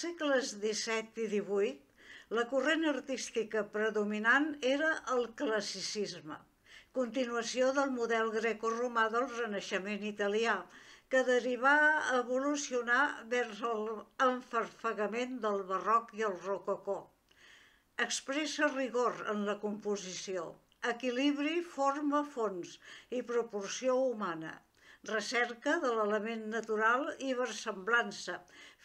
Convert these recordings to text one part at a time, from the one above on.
segles XVII i XVIII, la corrent artística predominant era el classicisme, continuació del model greco-romà del renaixement italià, que derivà a evolucionar vers l'enfarfegament del barroc i el rococó. Expressa rigor en la composició, equilibri forma-fons i proporció humana, recerca de l'element natural i versemblança,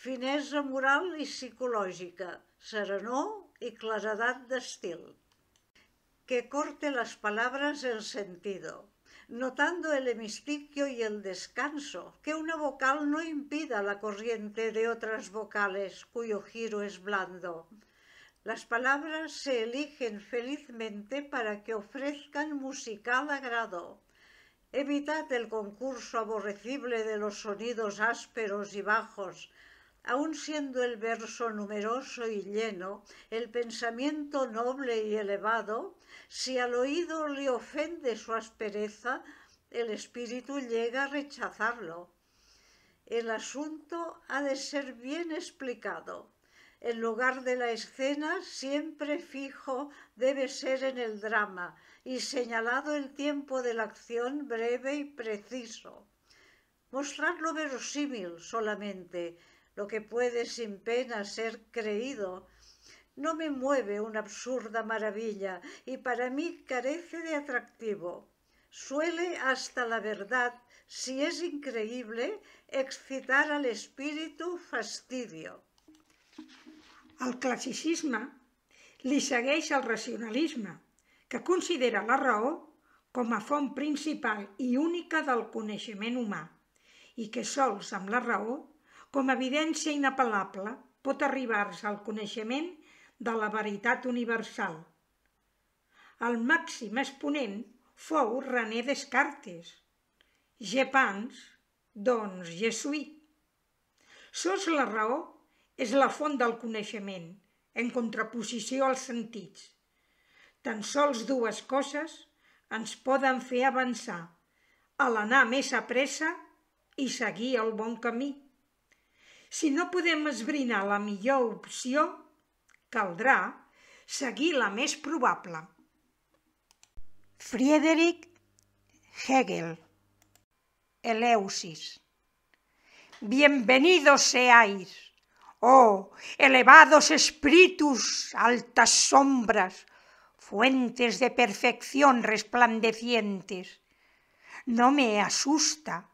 finesa moral y psicológica, serenor y claridad de estilo. Que corte las palabras en sentido, notando el hemistiquio y el descanso, que una vocal no impida la corriente de otras vocales cuyo giro es blando. Las palabras se eligen felizmente para que ofrezcan musical agrado. Evitad el concurso aborrecible de los sonidos ásperos y bajos, Aun siendo el verso numeroso y lleno, el pensamiento noble y elevado, si al oído le ofende su aspereza, el espíritu llega a rechazarlo. El asunto ha de ser bien explicado. El lugar de la escena siempre fijo debe ser en el drama y señalado el tiempo de la acción breve y preciso. Mostrarlo verosímil solamente, lo que puede sin pena ser creído. No me mueve una absurda maravilla y para mí carece de atractivo. Suele hasta la verdad, si es increíble, excitar al espíritu fastidio. El classicisme li segueix el racionalisme, que considera la raó com a font principal i única del coneixement humà i que sols amb la raó com a evidència inapel·lable, pot arribar-se al coneixement de la veritat universal. El màxim exponent fou René Descartes. Je doncs Jesuí. suis. Sos la raó és la font del coneixement, en contraposició als sentits. Tan sols dues coses ens poden fer avançar, l'anar més a pressa i seguir el bon camí. Si no podemos brindar la millor opción, caldrá seguir la más probable. Friedrich Hegel Eleusis Bienvenidos seáis, oh elevados espíritus, altas sombras, fuentes de perfección resplandecientes. No me asusta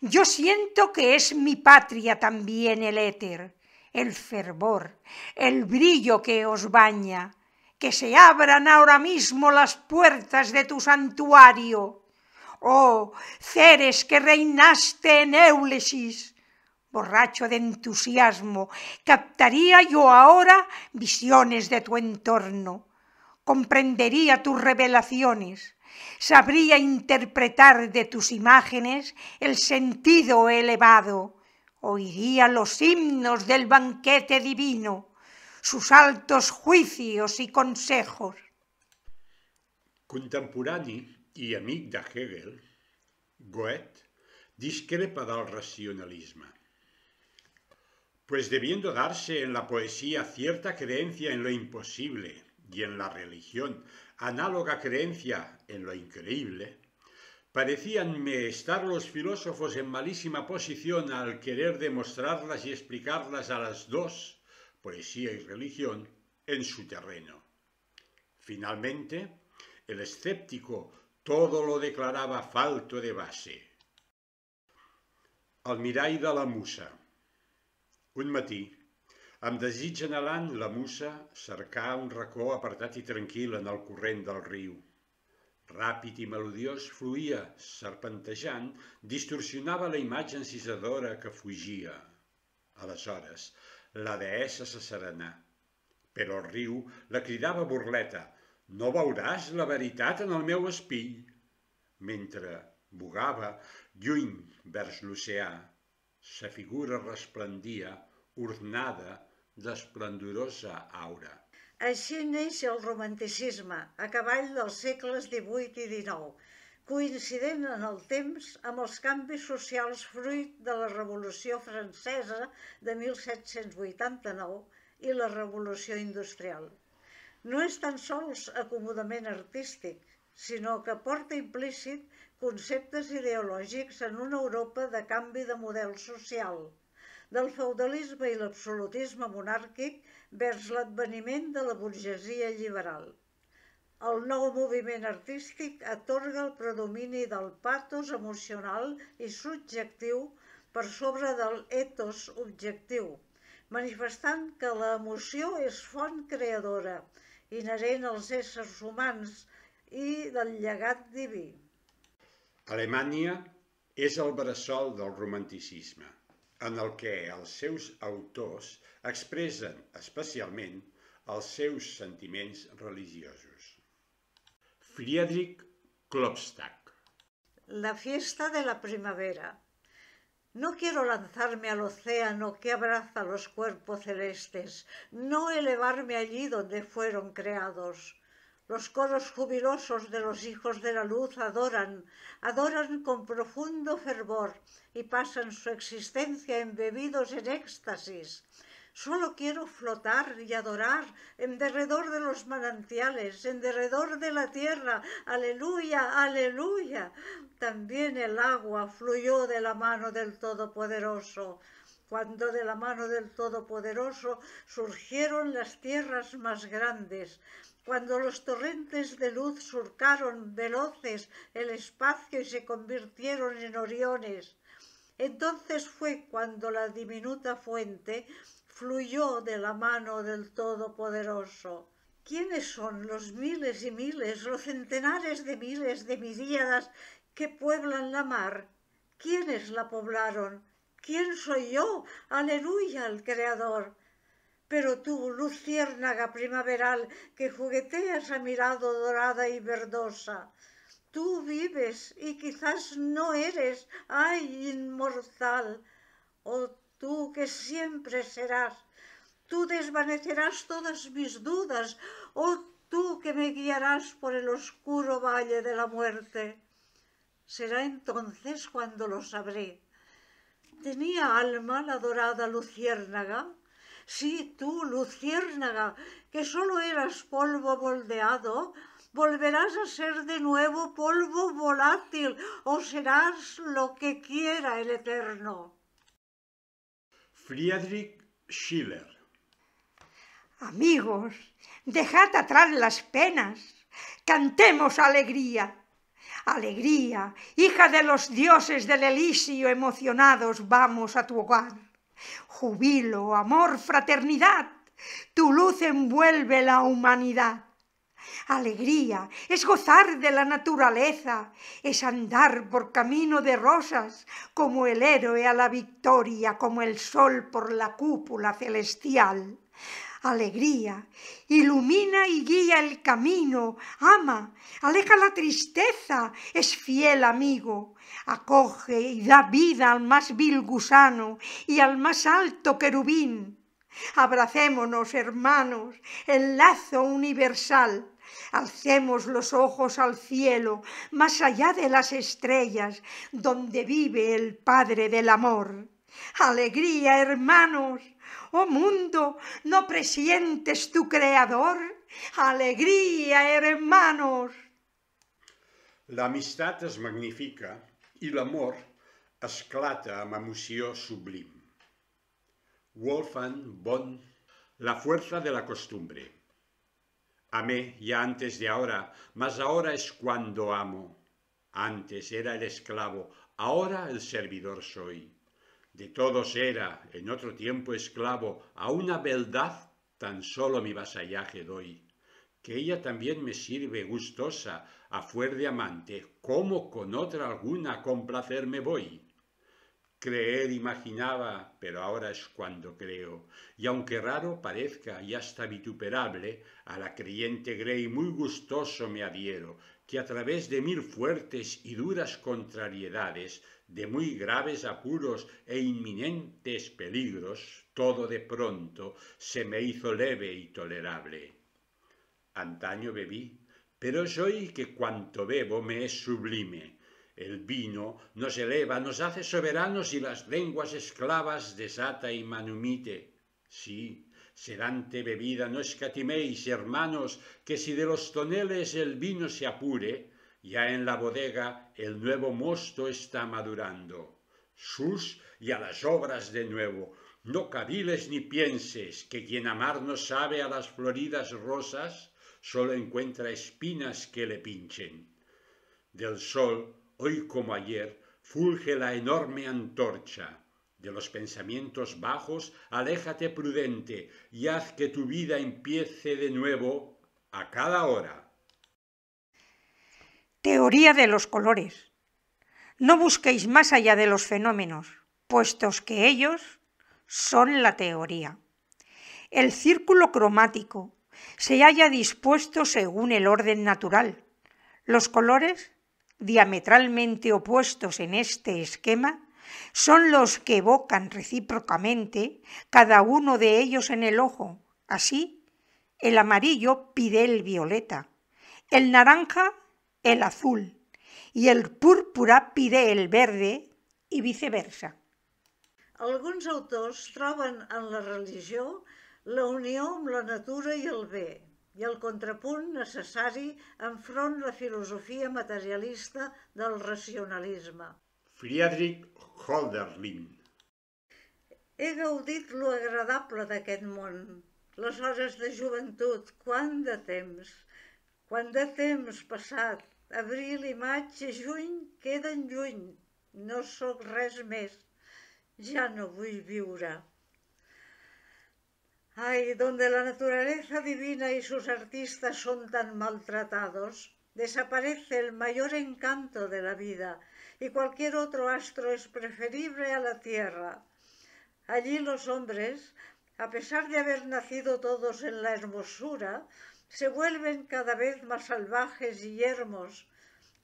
yo siento que es mi patria también el éter, el fervor, el brillo que os baña, que se abran ahora mismo las puertas de tu santuario. Oh, Ceres que reinaste en Éulesis, borracho de entusiasmo, captaría yo ahora visiones de tu entorno, comprendería tus revelaciones sabría interpretar de tus imágenes el sentido elevado, oiría los himnos del banquete divino, sus altos juicios y consejos. Contemporani y amigo de Hegel, Goethe discrepa del racionalismo. Pues debiendo darse en la poesía cierta creencia en lo imposible y en la religión análoga creencia en lo increíble, parecíanme estar los filósofos en malísima posición al querer demostrarlas y explicarlas a las dos, poesía y religión, en su terreno. Finalmente, el escéptico todo lo declaraba falto de base. Almiraida la musa. Un matí, Amb desig anhelant, la musa cercà un racó apartat i tranquil en el corrent del riu. Ràpid i melodiós fluïa, serpentejant, distorsionava la imatge encisadora que fugia. Aleshores, la deessa se serenà. Però el riu la cridava burleta, no veuràs la veritat en el meu espill. Mentre bugava, lluny vers l'oceà, sa figura resplendia, ornada d'esplendorosa aura. Així neix el romanticisme, a cavall dels segles XVIII i XIX, coincident en el temps amb els canvis socials fruit de la Revolució Francesa de 1789 i la Revolució Industrial. No és tan sols acomodament artístic, sinó que porta implícit conceptes ideològics en una Europa de canvi de model social, del feudalisme i l'absolutisme monàrquic vers l'adveniment de la burgesia liberal. El nou moviment artístic atorga el predomini del patos emocional i subjectiu per sobre del etos objectiu, manifestant que l'emoció és font creadora, inherent als éssers humans i del llegat diví. Alemanya és el bressol del romanticisme en el que els seus autors expressen especialment els seus sentiments religiosos. Friedrich Klopstock La fiesta de la primavera No quiero lanzarme al océano que abraza los cuerpos celestes, no elevarme allí donde fueron creados. Los coros jubilosos de los hijos de la luz adoran, adoran con profundo fervor y pasan su existencia embebidos en éxtasis. Solo quiero flotar y adorar en derredor de los manantiales, en derredor de la tierra. Aleluya, aleluya. También el agua fluyó de la mano del Todopoderoso cuando de la mano del Todopoderoso surgieron las tierras más grandes, cuando los torrentes de luz surcaron veloces el espacio y se convirtieron en oriones. Entonces fue cuando la diminuta fuente fluyó de la mano del Todopoderoso. ¿Quiénes son los miles y miles, los centenares de miles de miríadas que pueblan la mar? ¿Quiénes la poblaron? ¿Quién soy yo? Aleluya al Creador pero tú, luciérnaga primaveral, que jugueteas a mi dorada y verdosa, tú vives y quizás no eres, ay, inmortal, oh tú que siempre serás, tú desvanecerás todas mis dudas, oh tú que me guiarás por el oscuro valle de la muerte. Será entonces cuando lo sabré. ¿Tenía alma la dorada luciérnaga? Si tú, luciérnaga, que solo eras polvo moldeado, volverás a ser de nuevo polvo volátil o serás lo que quiera el Eterno. Friedrich Schiller Amigos, dejad atrás las penas, cantemos alegría. Alegría, hija de los dioses del Elisio emocionados, vamos a tu hogar. Jubilo, amor, fraternidad, tu luz envuelve la humanidad. Alegría es gozar de la naturaleza, es andar por camino de rosas, como el héroe a la victoria, como el sol por la cúpula celestial alegría, ilumina y guía el camino, ama, aleja la tristeza, es fiel amigo, acoge y da vida al más vil gusano y al más alto querubín. Abracémonos, hermanos, el lazo universal. Alcemos los ojos al cielo, más allá de las estrellas, donde vive el Padre del Amor. Alegría, hermanos, Oh mundo, ¿no presientes tu creador? Alegría, hermanos. La amistad es magnifica el amor esclata a Mamusio sublime. Wolfgang von La fuerza de la costumbre. Amé ya antes de ahora, mas ahora es cuando amo. Antes era el esclavo, ahora el servidor soy de todos era, en otro tiempo esclavo, a una beldad tan solo mi vasallaje doy, que ella también me sirve gustosa, a fuer de amante, como con otra alguna complacerme voy. Creer imaginaba, pero ahora es cuando creo, y aunque raro parezca y hasta vituperable, a la creyente Grey muy gustoso me adhiero, que a través de mil fuertes y duras contrariedades de muy graves apuros e inminentes peligros, todo de pronto se me hizo leve y tolerable. Antaño bebí, pero soy que cuanto bebo me es sublime. El vino nos eleva, nos hace soberanos y las lenguas esclavas desata y manumite. Sí, sedante bebida no escatiméis, hermanos, que si de los toneles el vino se apure, ya en la bodega el nuevo mosto está madurando. Sus y a las obras de nuevo. No cabiles ni pienses que quien amar no sabe a las floridas rosas, solo encuentra espinas que le pinchen. Del sol, hoy como ayer, fulge la enorme antorcha. De los pensamientos bajos, aléjate prudente y haz que tu vida empiece de nuevo a cada hora. Teoría de los colores. No busquéis más allá de los fenómenos, puestos que ellos son la teoría. El círculo cromático se haya dispuesto según el orden natural. Los colores, diametralmente opuestos en este esquema, son los que evocan recíprocamente cada uno de ellos en el ojo. Así, el amarillo pide el violeta, el naranja el azul, y el púrpura pide el verde i viceversa. Alguns autors troben en la religió la unió amb la natura i el bé i el contrapunt necessari enfront la filosofia materialista del racionalisme. Friedrich Holderlin He gaudit lo agradable d'aquest món, les hores de joventut, quant de temps, quant de temps passat, Abril y maig y juny quedan lluny, no son res més, ya no vull viure. Ay, donde la naturaleza divina y sus artistas son tan maltratados, desaparece el mayor encanto de la vida y cualquier otro astro es preferible a la Tierra. Allí los hombres, a pesar de haber nacido todos en la hermosura, se vuelven cada vez más salvajes y yermos.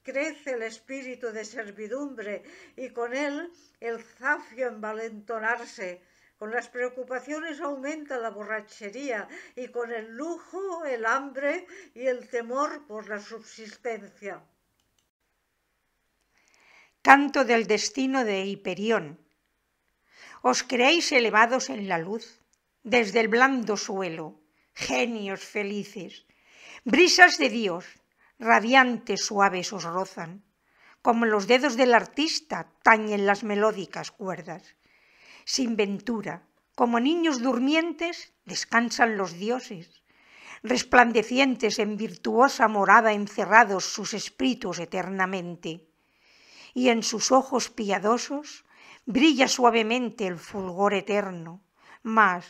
Crece el espíritu de servidumbre y con él el zafio envalentonarse. Con las preocupaciones aumenta la borrachería y con el lujo, el hambre y el temor por la subsistencia. Canto del destino de Hiperión. Os creéis elevados en la luz, desde el blando suelo genios felices. Brisas de Dios, radiantes suaves os rozan, como los dedos del artista tañen las melódicas cuerdas. Sin ventura, como niños durmientes, descansan los dioses, resplandecientes en virtuosa morada encerrados sus espíritus eternamente. Y en sus ojos piadosos brilla suavemente el fulgor eterno, mas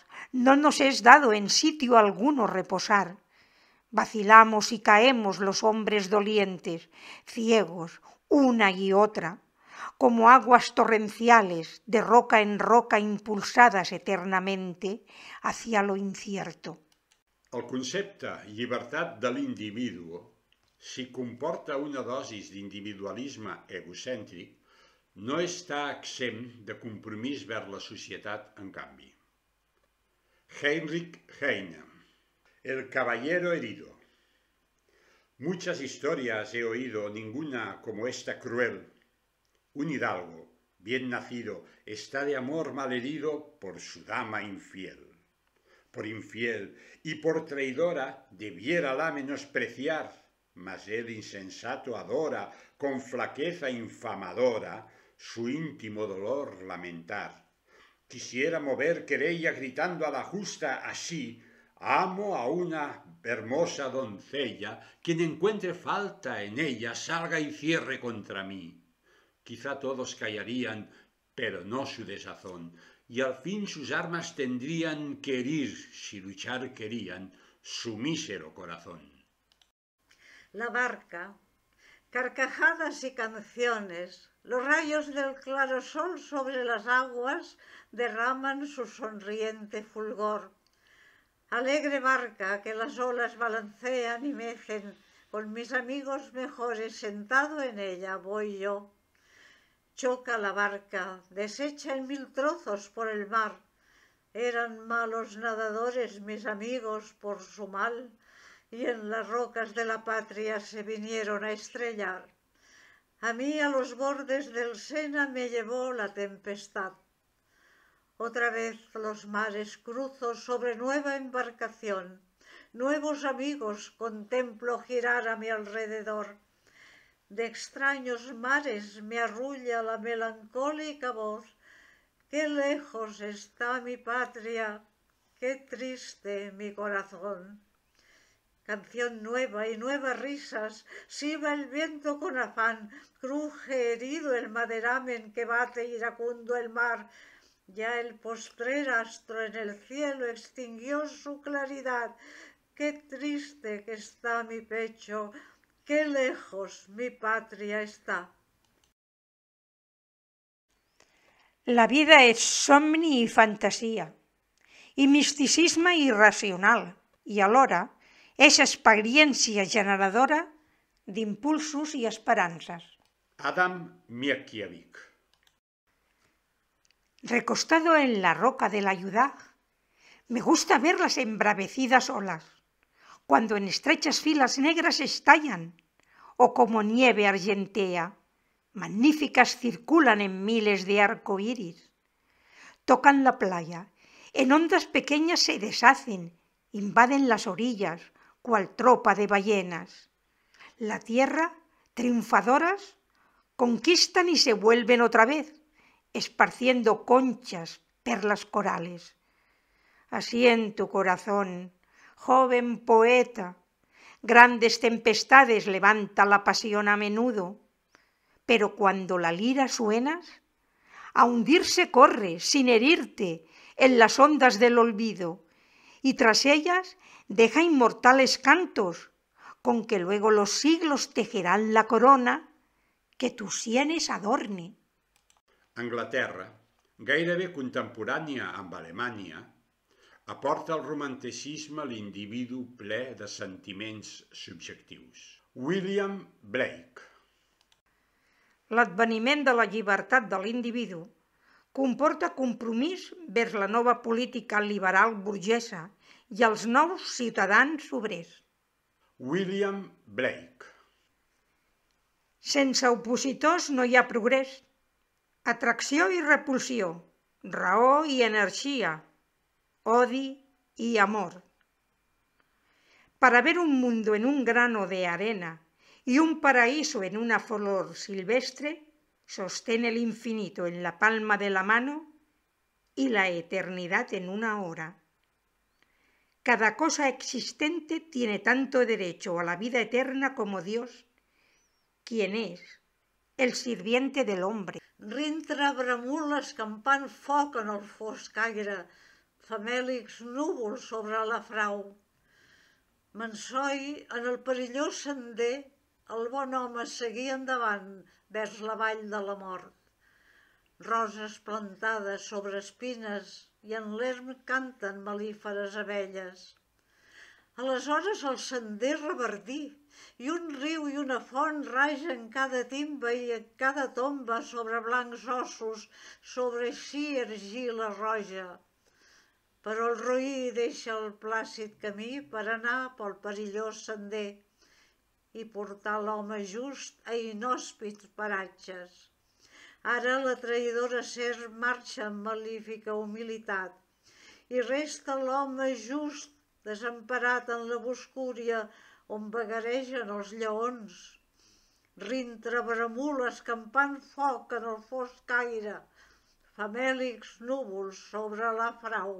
no nos es dado en sitio alguno reposar. Vacilamos y caemos los hombres dolientes, ciegos, una y otra, como aguas torrenciales de roca en roca impulsadas eternamente hacia lo incierto. El concepte llibertat de l'individu, si comporta una dosis d'individualisme egocèntric, no està exempt de compromís vers la societat en canvi. Heinrich Heine El caballero herido Muchas historias he oído, ninguna como esta cruel. Un hidalgo, bien nacido, está de amor malherido por su dama infiel. Por infiel y por traidora debiera la menospreciar, mas el insensato adora, con flaqueza infamadora, su íntimo dolor lamentar Quisiera mover querella gritando a la justa así, amo a una hermosa doncella, quien encuentre falta en ella salga y cierre contra mí. Quizá todos callarían, pero no su desazón, y al fin sus armas tendrían que herir, si luchar querían, su mísero corazón. La barca, carcajadas y canciones. Los rayos del claro sol sobre las aguas derraman su sonriente fulgor. Alegre barca que las olas balancean y mecen, con mis amigos mejores sentado en ella voy yo. Choca la barca, desecha en mil trozos por el mar. Eran malos nadadores mis amigos por su mal, y en las rocas de la patria se vinieron a estrellar. A mí a los bordes del Sena me llevó la tempestad. Otra vez los mares cruzo sobre nueva embarcación. Nuevos amigos contemplo girar a mi alrededor. De extraños mares me arrulla la melancólica voz. Qué lejos está mi patria, qué triste mi corazón. Canción nueva y nuevas risas, va el viento con afán, cruje herido el maderamen que bate iracundo el mar. Ya el postrer astro en el cielo extinguió su claridad. Qué triste que está mi pecho, qué lejos mi patria está. La vida es somni y fantasía y misticismo irracional, y alora, esa experiència generadora impulsos y esperanzas. Adam Mierkiewicz. Recostado en la roca de la Yudá, me gusta ver las embravecidas olas, cuando en estrechas filas negras estallan, o como nieve argentea, magníficas circulan en miles de arco iris. Tocan la playa, en ondas pequeñas se deshacen, invaden las orillas, cual tropa de ballenas. La tierra, triunfadoras, conquistan y se vuelven otra vez, esparciendo conchas, perlas corales. Así en tu corazón, joven poeta, grandes tempestades levanta la pasión a menudo, pero cuando la lira suenas, a hundirse corre, sin herirte, en las ondas del olvido, y tras ellas deja inmortales cantos, con que luego los siglos tejerán la corona que tus sienes adorne. Anglaterra, gairebé contemporània amb Alemanya, aporta al romanticisme l'individu ple de sentiments subjectius. William Blake L'adveniment de la llibertat de l'individu comporta compromís vers la nova política liberal burgesa i els nous ciutadans obrers. William Blake Sense opositors no hi ha progrés. Atracció i repulsió, raó i energia, odi i amor. Per haver un mundo en un grano de arena i un paraíso en una flor silvestre, sostén el infinito en la palma de la mano i la eternitat en una hora. Cada cosa existente tiene tanto derecho a la vida eterna como Dios, quien es el sirviente del hombre. Rintre bramules escampant foc en el fosc aire, famèlics núvols sobre la frau. Mansoi, en el perillós sender, el bon home seguia endavant vers la vall de la mort roses plantades sobre espines i en l'erm canten malíferes abelles. Aleshores el sender reverdí i un riu i una font ragen cada timba i en cada tomba sobre blancs ossos, sobre així argila roja. Però el roí deixa el plàcid camí per anar pel perillós sender i portar l'home just a inhòspits paratges. Ara la traïdora Ser marxa amb malífica humilitat. I resta l'home just, desemparat en la boscúria, on vagaregen els lleons. Rintre bramul escampant foc en el fosc aire, famèlics núvols sobre la frau.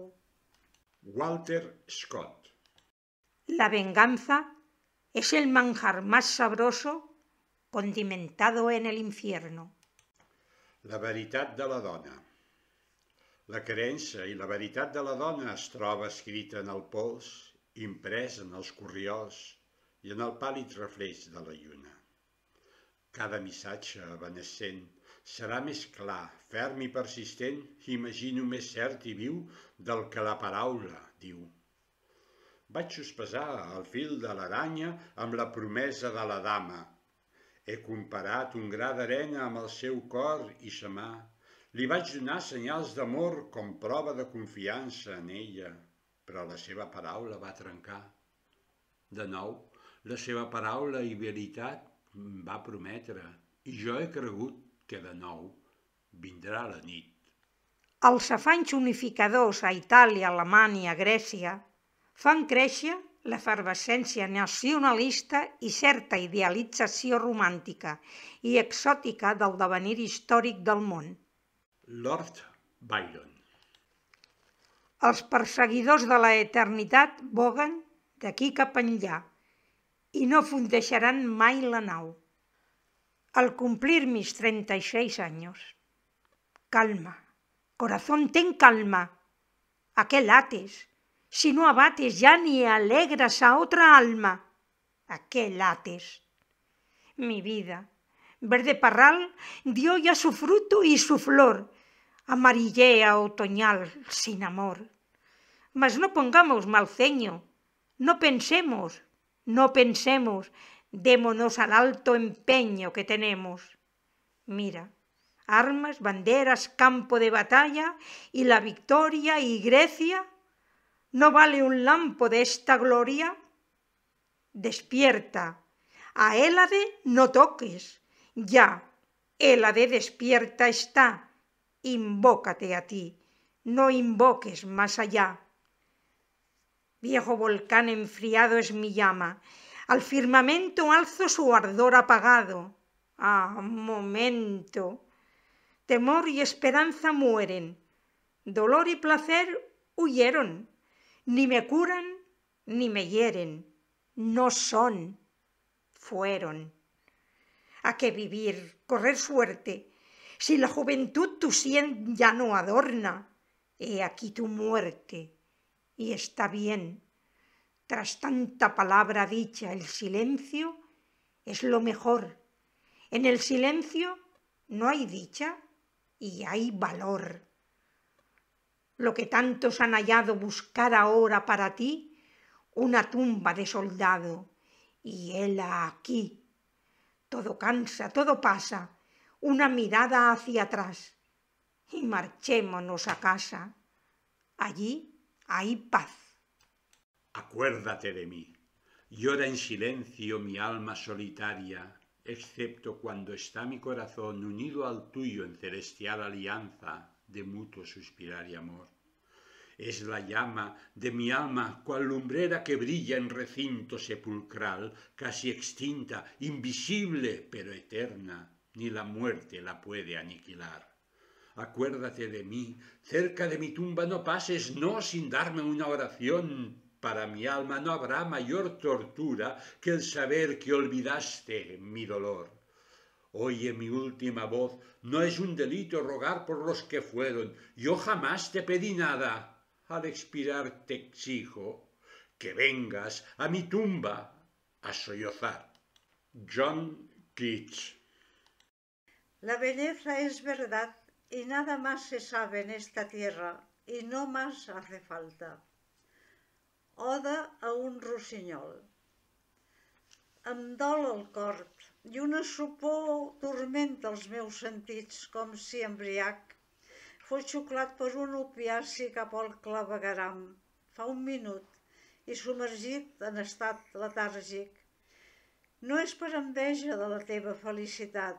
Walter Scott La venganza es el manjar más sabroso condimentado en el infierno. La veritat de la dona. La creença i la veritat de la dona es troba escrita en el pols, imprès en els corriols i en el pàl·lid reflex de la lluna. Cada missatge evanescent serà més clar, ferm i persistent, imagino més cert i viu del que la paraula diu. Vaig sospesar el fil de l'aranya amb la promesa de la dama – he comparat un gra d'arena amb el seu cor i sa mà. Li vaig donar senyals d'amor com prova de confiança en ella, però la seva paraula va trencar. De nou, la seva paraula i veritat va prometre, i jo he cregut que de nou vindrà la nit. Els afanys unificadors a Itàlia, Alemanya, Grècia fan créixer l'efervescència nacionalista i certa idealització romàntica i exòtica del devenir històric del món. Lord Byron Els perseguidors de la eternitat boguen d'aquí cap enllà i no fundeixeran mai la nau. Al complir mis 36 anys. calma, corazón, ten calma, Aquel ates, si no abates ya ni alegras a otra alma. ¿A qué lates? Mi vida, verde parral, dio ya su fruto y su flor, amarillea otoñal sin amor. Mas no pongamos mal ceño, no pensemos, no pensemos, démonos al alto empeño que tenemos. Mira, armas, banderas, campo de batalla y la victoria y Grecia ¿No vale un lampo de esta gloria? Despierta, a Élade no toques, ya, Élade despierta está, invócate a ti, no invoques más allá. Viejo volcán enfriado es mi llama, al firmamento alzo su ardor apagado. Ah, momento. Temor y esperanza mueren, dolor y placer huyeron ni me curan ni me hieren, no son, fueron. ¿A qué vivir, correr suerte? Si la juventud tu sien ya no adorna, he aquí tu muerte, y está bien. Tras tanta palabra dicha, el silencio es lo mejor. En el silencio no hay dicha y hay valor lo que tantos han hallado buscar ahora para ti, una tumba de soldado, y él aquí. Todo cansa, todo pasa, una mirada hacia atrás, y marchémonos a casa. Allí hay paz. Acuérdate de mí. Llora en silencio mi alma solitaria excepto cuando está mi corazón unido al tuyo en celestial alianza de mutuo suspirar y amor. Es la llama de mi alma cual lumbrera que brilla en recinto sepulcral, casi extinta, invisible, pero eterna, ni la muerte la puede aniquilar. Acuérdate de mí, cerca de mi tumba no pases, no sin darme una oración, para mi alma no habrá mayor tortura que el saber que olvidaste mi dolor. Oye mi última voz, no es un delito rogar por los que fueron, yo jamás te pedí nada. Al expirar te exijo que vengas a mi tumba a sollozar. John Keats La belleza es verdad y nada más se sabe en esta tierra y no más hace falta. Oda a un rossinyol. Em dol el cor i una supor tormenta els meus sentits com si embriac fos xuclat per un opiaci cap al clavegaram fa un minut i submergit en estat letàrgic. No és per enveja de la teva felicitat,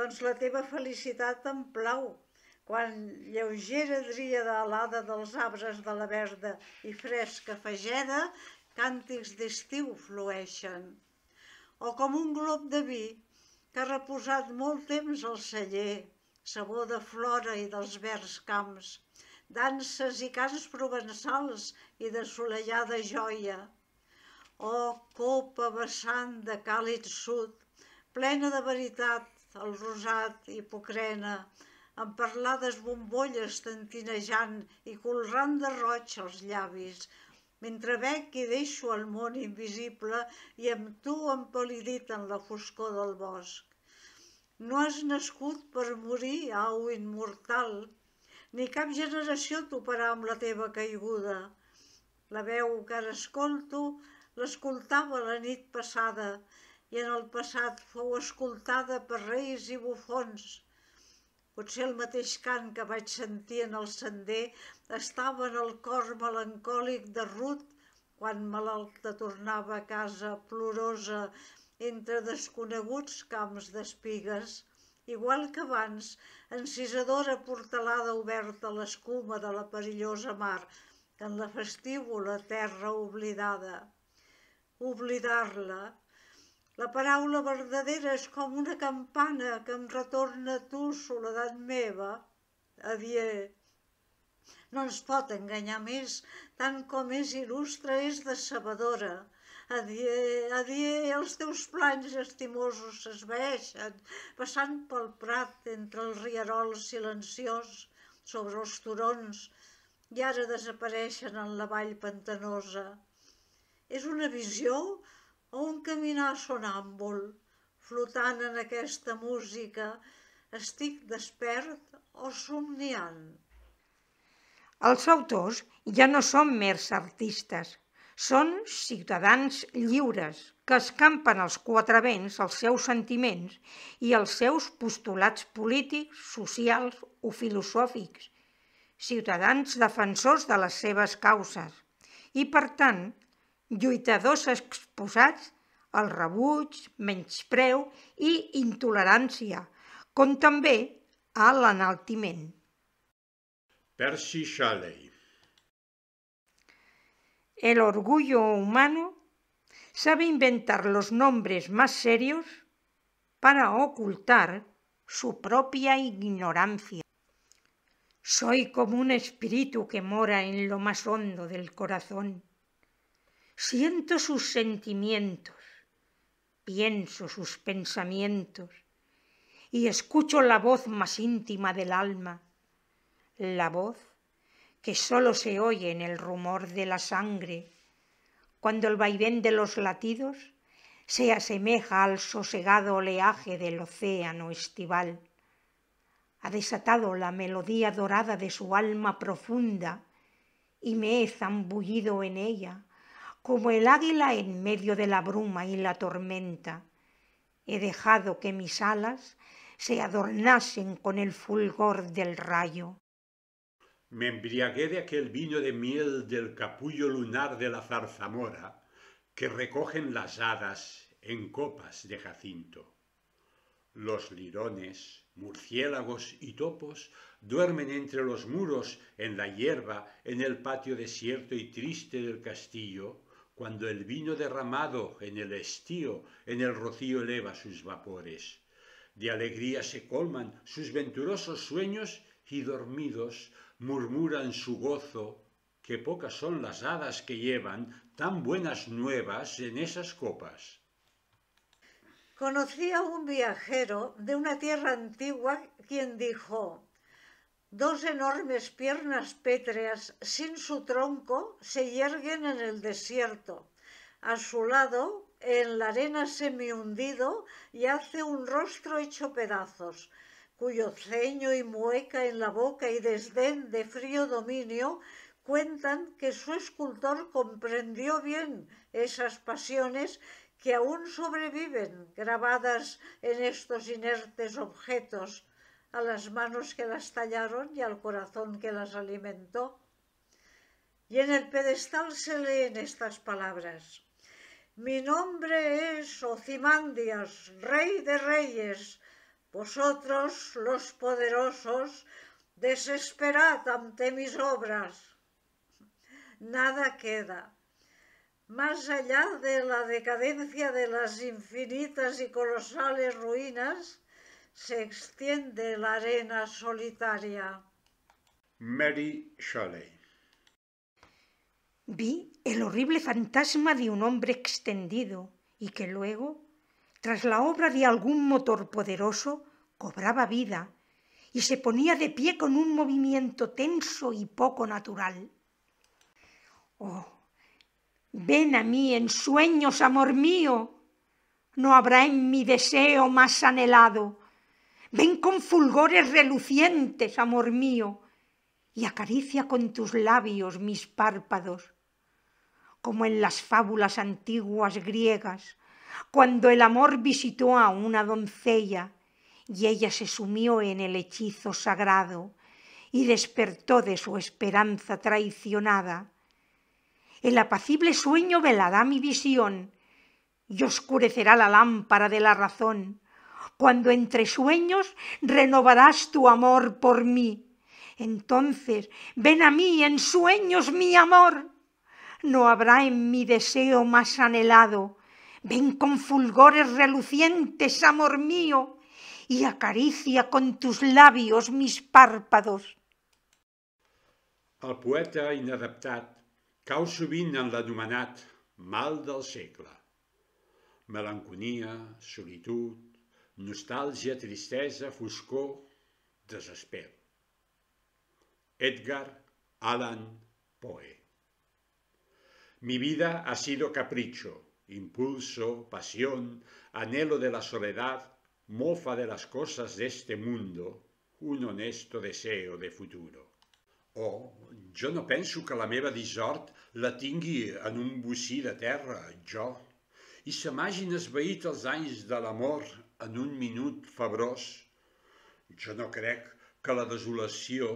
doncs la teva felicitat em plau, quan lleugera de l'ada dels arbres de la verda i fresca fageda, càntics d'estiu flueixen. O com un glob de vi que ha reposat molt temps al celler, sabor de flora i dels verds camps, danses i cases provençals i de solellada joia. O copa vessant de càlid sud, plena de veritat, el rosat hipocrena, en des bombolles tantinejant i colrant de roig els llavis, mentre vec i deixo el món invisible i amb tu empalidit en la foscor del bosc. No has nascut per morir, au immortal, ni cap generació toparà amb la teva caiguda. La veu que ara escolto l'escoltava la nit passada i en el passat fou escoltada per reis i bufons, Potser el mateix cant que vaig sentir en el sender estava en el cor melancòlic de Ruth quan malalta tornava a casa plorosa entre desconeguts camps d'espigues. Igual que abans, encisadora portalada oberta a l'escuma de la perillosa mar, en la festívola terra oblidada. Oblidar-la, la paraula verdadera és com una campana que em retorna a tu, soledat meva, Adier. No ens pot enganyar més, tant com és il·lustre és decebedora. Adier, adier, els teus planys estimosos s'esveixen, passant pel prat entre els rierols silenciós, sobre els turons, i ara desapareixen en la vall pantanosa. És una visió un caminar sonàmbul, flotant en aquesta música, estic despert o somniant. Els autors ja no són mers artistes, són ciutadans lliures que escampen als quatre vents els seus sentiments i els seus postulats polítics, socials o filosòfics, ciutadans defensors de les seves causes i, per tant, lluitadors exposats al rebuig, menyspreu y intolerancia, com també a l'enaltiment. Percy El orgullo humano sabe inventar los nombres más serios para ocultar su propia ignorancia. Soy como un espíritu que mora en lo más hondo del corazón Siento sus sentimientos, pienso sus pensamientos y escucho la voz más íntima del alma, la voz que sólo se oye en el rumor de la sangre, cuando el vaivén de los latidos se asemeja al sosegado oleaje del océano estival. Ha desatado la melodía dorada de su alma profunda y me he zambullido en ella como el águila en medio de la bruma y la tormenta. He dejado que mis alas se adornasen con el fulgor del rayo. Me embriagué de aquel vino de miel del capullo lunar de la zarzamora que recogen las hadas en copas de jacinto. Los lirones, murciélagos y topos duermen entre los muros, en la hierba, en el patio desierto y triste del castillo, cuando el vino derramado en el estío, en el rocío eleva sus vapores. De alegría se colman sus venturosos sueños y dormidos murmuran su gozo, que pocas son las hadas que llevan tan buenas nuevas en esas copas. Conocí a un viajero de una tierra antigua quien dijo, Dos enormes piernas pétreas sin su tronco se yerguen en el desierto. A su lado, en la arena semihundido, yace un rostro hecho pedazos, cuyo ceño y mueca en la boca y desdén de frío dominio cuentan que su escultor comprendió bien esas pasiones que aún sobreviven grabadas en estos inertes objetos a las manos que las tallaron y al corazón que las alimentó. Y en el pedestal se leen estas palabras. Mi nombre es Ocimandias, rey de reyes. Vosotros, los poderosos, desesperad ante mis obras. Nada queda. Más allá de la decadencia de las infinitas y colosales ruinas, se extiende la arena solitaria. Mary Shelley. Vi el horrible fantasma de un hombre extendido y que luego, tras la obra de algún motor poderoso, cobraba vida y se ponía de pie con un movimiento tenso y poco natural. Oh, ven a mí en sueños, amor mío. No habrá en mi deseo más anhelado Ven con fulgores relucientes, amor mío, y acaricia con tus labios mis párpados, como en las fábulas antiguas griegas, cuando el amor visitó a una doncella y ella se sumió en el hechizo sagrado y despertó de su esperanza traicionada. El apacible sueño velará mi visión y oscurecerá la lámpara de la razón cuando entre sueños renovarás tu amor por mí. Entonces, ven a mí en sueños mi amor. No habrá en mi deseo más anhelado. Ven con fulgores relucientes, amor mío, y acaricia con tus labios mis párpados. Al poeta inadaptat cau sovint en mal del siglo. Melancolía, solitud, Nostàlgia, tristesa, foscor, desesper. Edgar Allan Poe. Mi vida ha sido capricho, impulso, pasión, anhelo de la soledad, mofa de las cosas de este mundo, un honesto deseo de futuro. Oh, jo no penso que la meva dissort la tingui en un bocí de terra, jo. I se m'hagin esveït els anys de l'amor en un minut febrós. Jo no crec que la desolació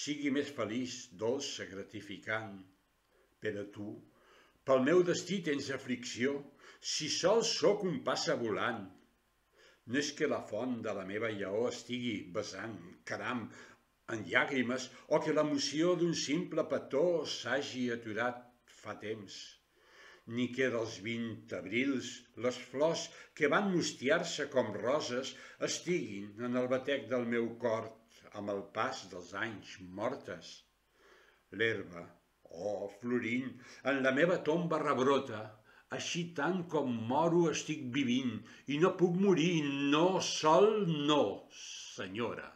sigui més feliç, dolça, gratificant. Per a tu, pel meu destí tens aflicció, si sols sóc un passa volant. No és que la font de la meva lleó estigui besant, caram, en llàgrimes, o que l'emoció d'un simple petó s'hagi aturat fa temps ni que dels vint abrils les flors que van mustiar-se com roses estiguin en el batec del meu cor amb el pas dels anys mortes. L'herba, oh, florint, en la meva tomba rebrota, així tant com moro estic vivint i no puc morir, no, sol no, senyora.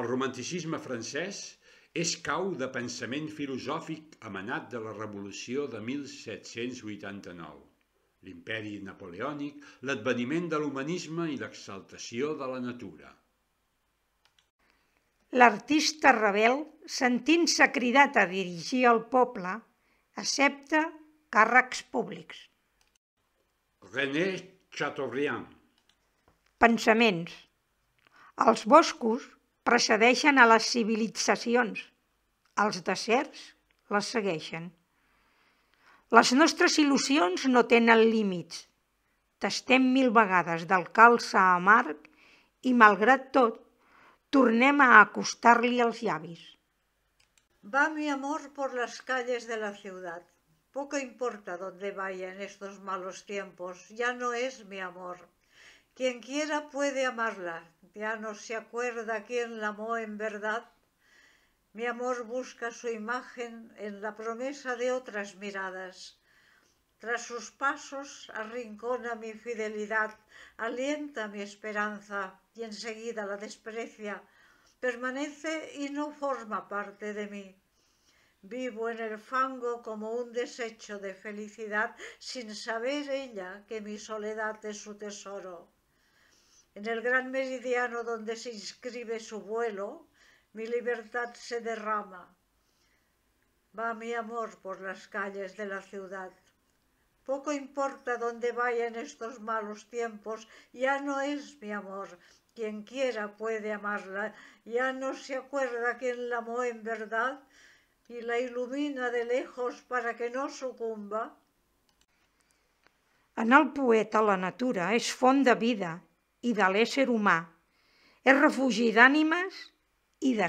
El romanticisme francès és cau de pensament filosòfic emanat de la Revolució de 1789, l'imperi napoleònic, l'adveniment de l'humanisme i l'exaltació de la natura. L'artista rebel, sentint-se cridat a dirigir el poble, accepta càrrecs públics. René Chateaubriand. Pensaments. Els boscos precedeixen a les civilitzacions. Els deserts les segueixen. Les nostres il·lusions no tenen límits. Tastem mil vegades del calça amarg i, malgrat tot, tornem a acostar-li els llavis. Va mi amor por las calles de la ciudad. Poco importa dónde vaya en estos malos tiempos, ya no es mi amor, Quien quiera puede amarla, ya no se acuerda quién la amó en verdad. Mi amor busca su imagen en la promesa de otras miradas. Tras sus pasos arrincona mi fidelidad, alienta mi esperanza y enseguida la desprecia. Permanece y no forma parte de mí. Vivo en el fango como un desecho de felicidad sin saber ella que mi soledad es su tesoro. En el gran meridiano donde se inscribe su vuelo, mi libertad se derrama. Va mi amor por las calles de la ciudad. Poco importa dónde vaya en estos malos tiempos, ya no es mi amor. Quien quiera puede amarla, ya no se acuerda quien la amó en verdad y la ilumina de lejos para que no sucumba. En el poeta la natura es fonda vida y de l'ésser humà. És refugi y i de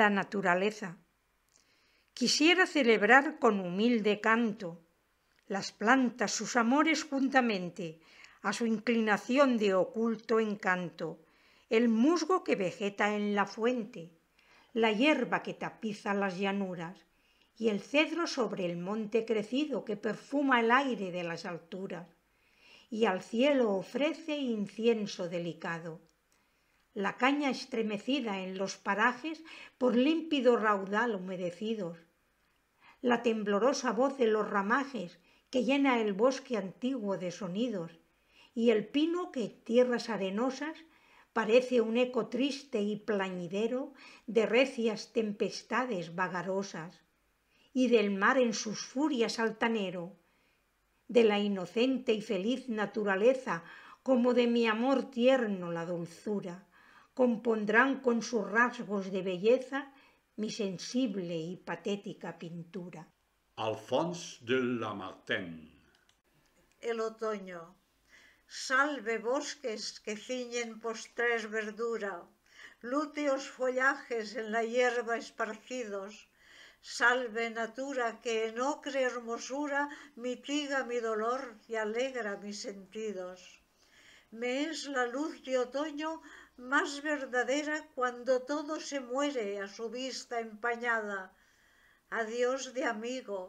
La naturaleza. Quisiera celebrar con humilde canto las plantas sus amores juntamente, a su inclinación de oculto encanto, el musgo que vegeta en la fuente, la hierba que tapiza las llanuras y el cedro sobre el monte crecido que perfuma el aire de las alturas y al cielo ofrece incienso delicado. La caña estremecida en los parajes por límpido raudal humedecidos. La temblorosa voz de los ramajes que llena el bosque antiguo de sonidos. Y el pino que en tierras arenosas parece un eco triste y plañidero de recias tempestades vagarosas y del mar en sus furias altanero de la inocente y feliz naturaleza, como de mi amor tierno la dulzura, compondrán con sus rasgos de belleza mi sensible y patética pintura. Alphonse de Lamartine El otoño. Salve bosques que ciñen postres verdura, lúteos follajes en la hierba esparcidos, Salve natura que en ocre hermosura mitiga mi dolor y alegra mis sentidos. Me es la luz de otoño más verdadera cuando todo se muere a su vista empañada. Adiós de amigo,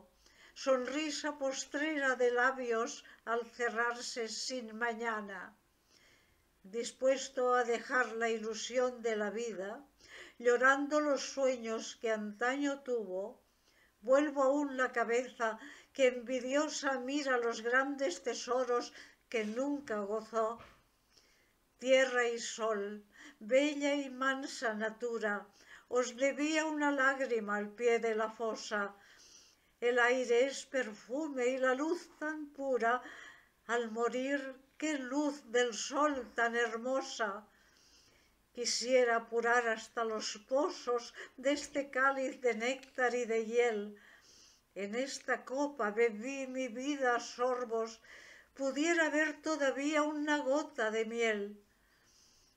sonrisa postrera de labios al cerrarse sin mañana. Dispuesto a dejar la ilusión de la vida, llorando los sueños que antaño tuvo, vuelvo aún la cabeza que envidiosa mira los grandes tesoros que nunca gozó. Tierra y sol, bella y mansa natura, os debía una lágrima al pie de la fosa. El aire es perfume y la luz tan pura, al morir, qué luz del sol tan hermosa. Quisiera apurar hasta los pozos de este cáliz de néctar y de hiel. En esta copa bebí mi vida a sorbos, pudiera haber todavía una gota de miel.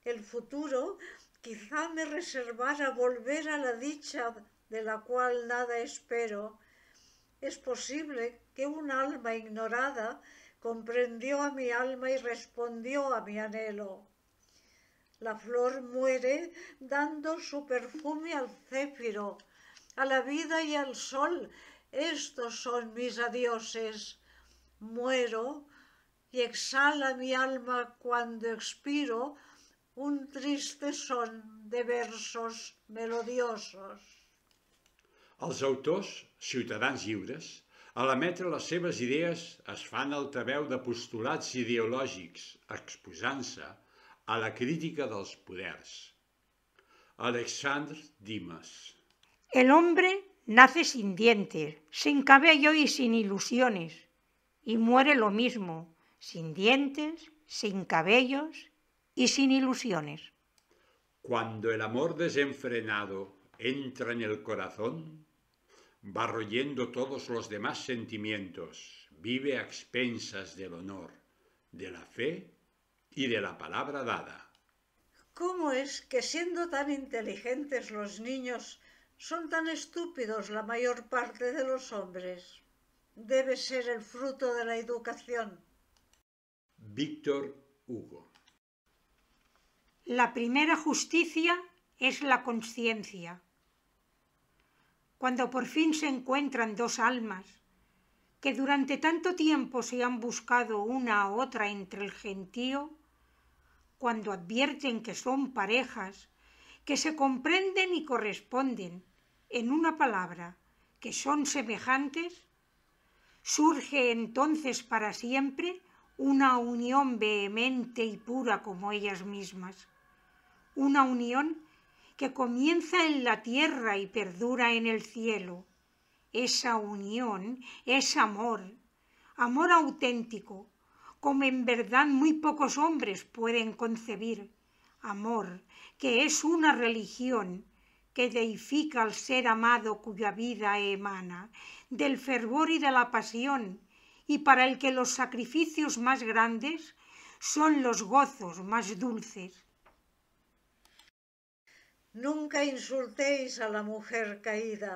El futuro quizá me reservara volver a la dicha de la cual nada espero. Es posible que un alma ignorada comprendió a mi alma y respondió a mi anhelo. La flor muere dando su perfume al céfiro, a la vida y al sol. Estos son mis adioses. Muero y exhala mi alma cuando expiro un triste son de versos melodiosos. Els autors, ciutadans lliures, a l'emetre les seves idees es fan altaveu de postulats ideològics, exposant-se a la crítica los poderes. Alexandre Dimas. El hombre nace sin dientes, sin cabello y sin ilusiones, y muere lo mismo, sin dientes, sin cabellos y sin ilusiones. Cuando el amor desenfrenado entra en el corazón, barroyendo todos los demás sentimientos, vive a expensas del honor, de la fe y de la palabra dada. ¿Cómo es que siendo tan inteligentes los niños son tan estúpidos la mayor parte de los hombres? Debe ser el fruto de la educación. Víctor Hugo La primera justicia es la conciencia. Cuando por fin se encuentran dos almas que durante tanto tiempo se han buscado una a otra entre el gentío, cuando advierten que son parejas, que se comprenden y corresponden, en una palabra, que son semejantes, surge entonces para siempre una unión vehemente y pura como ellas mismas, una unión que comienza en la tierra y perdura en el cielo. Esa unión es amor, amor auténtico, como en verdad muy pocos hombres pueden concebir amor, que es una religión que deifica al ser amado cuya vida emana del fervor y de la pasión, y para el que los sacrificios más grandes son los gozos más dulces. Nunca insultéis a la mujer caída,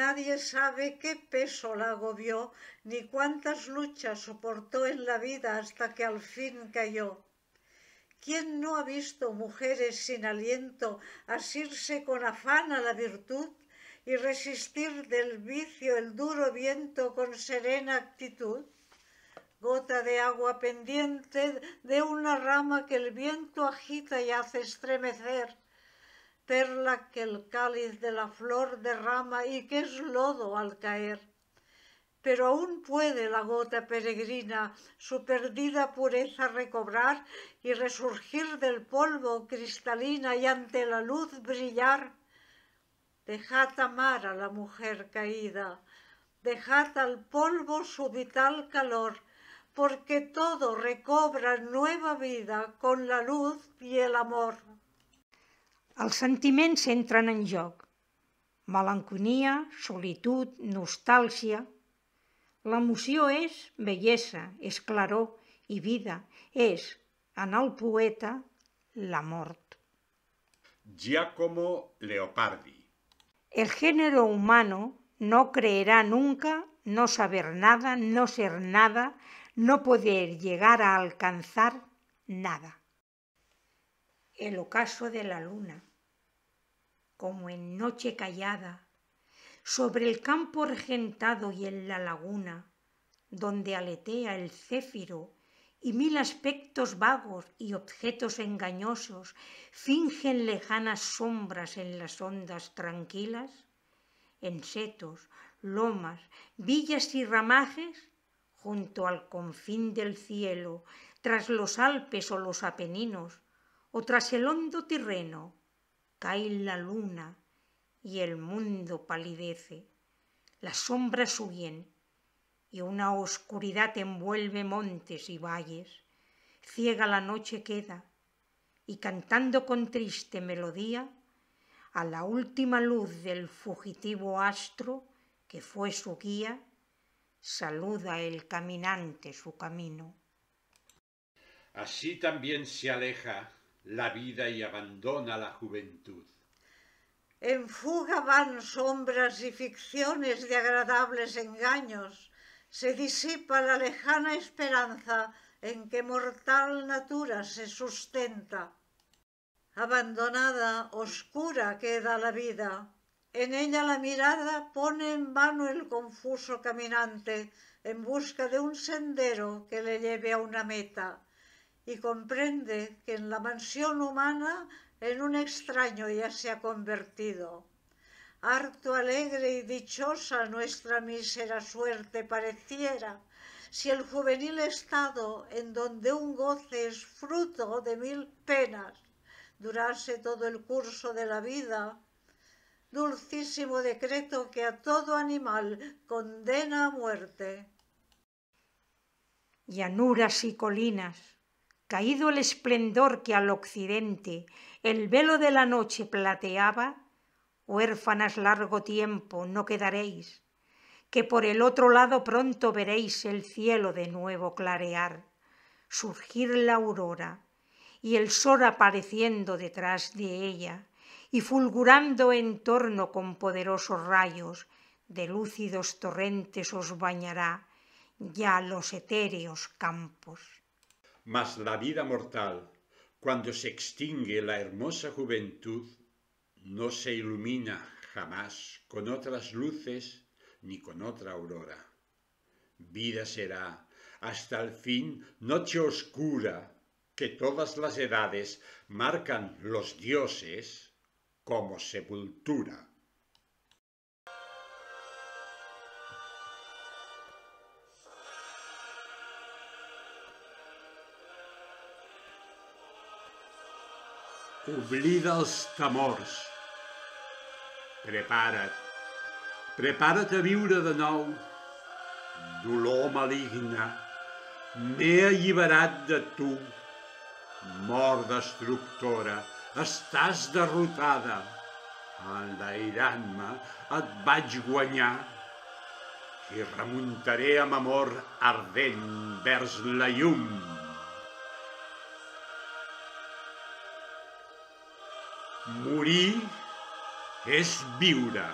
Nadie sabe qué peso la agobió, ni cuántas luchas soportó en la vida hasta que al fin cayó. ¿Quién no ha visto mujeres sin aliento asirse con afán a la virtud y resistir del vicio el duro viento con serena actitud? Gota de agua pendiente de una rama que el viento agita y hace estremecer, perla que el cáliz de la flor derrama y que es lodo al caer. Pero aún puede la gota peregrina su perdida pureza recobrar y resurgir del polvo cristalina y ante la luz brillar. Dejad amar a la mujer caída, dejad al polvo su vital calor, porque todo recobra nueva vida con la luz y el amor. Els sentiments entren en joc. Melanconia, solitud, nostàlgia. L'emoció és bellesa, és claror i vida. És, en el poeta, la mort. Giacomo Leopardi El género humano no creerá nunca no saber nada, no ser nada, no poder llegar a alcanzar nada. el ocaso de la luna, como en noche callada, sobre el campo regentado y en la laguna, donde aletea el céfiro y mil aspectos vagos y objetos engañosos fingen lejanas sombras en las ondas tranquilas, en setos, lomas, villas y ramajes, junto al confín del cielo, tras los Alpes o los Apeninos, o tras el hondo terreno cae la luna y el mundo palidece, las sombras huyen y una oscuridad envuelve montes y valles, ciega la noche queda y cantando con triste melodía a la última luz del fugitivo astro que fue su guía, saluda el caminante su camino. Así también se aleja la vida y abandona la juventud. En fuga van sombras y ficciones de agradables engaños. Se disipa la lejana esperanza en que mortal natura se sustenta. Abandonada, oscura queda la vida. En ella la mirada pone en vano el confuso caminante en busca de un sendero que le lleve a una meta y comprende que en la mansión humana en un extraño ya se ha convertido. Harto alegre y dichosa nuestra mísera suerte pareciera, si el juvenil estado en donde un goce es fruto de mil penas, durase todo el curso de la vida, dulcísimo decreto que a todo animal condena a muerte. Llanuras y colinas, caído el esplendor que al occidente el velo de la noche plateaba, huérfanas largo tiempo no quedaréis, que por el otro lado pronto veréis el cielo de nuevo clarear, surgir la aurora y el sol apareciendo detrás de ella y fulgurando en torno con poderosos rayos, de lúcidos torrentes os bañará ya los etéreos campos mas la vida mortal, cuando se extingue la hermosa juventud, no se ilumina jamás con otras luces ni con otra aurora. Vida será hasta el fin noche oscura que todas las edades marcan los dioses como sepultura. Oblida els temors. Prepara't. Prepara't a viure de nou. Dolor maligna, m'he alliberat de tu. Mort destructora, estàs derrotada. Enlairant-me, et vaig guanyar i remuntaré amb amor ardent vers la llum. Morir és viure.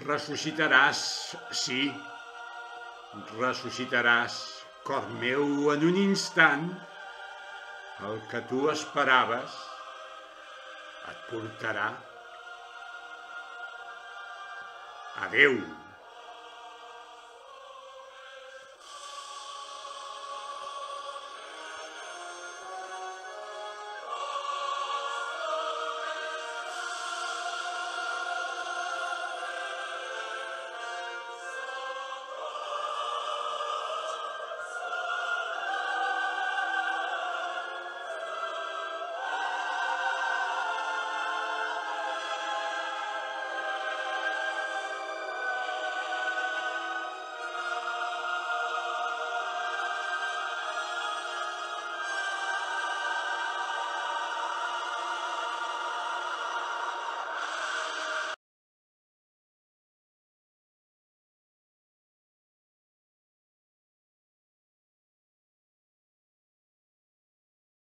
Ressuscitaràs, sí, ressuscitaràs, cor meu, en un instant, el que tu esperaves et portarà Adeu. Adeu.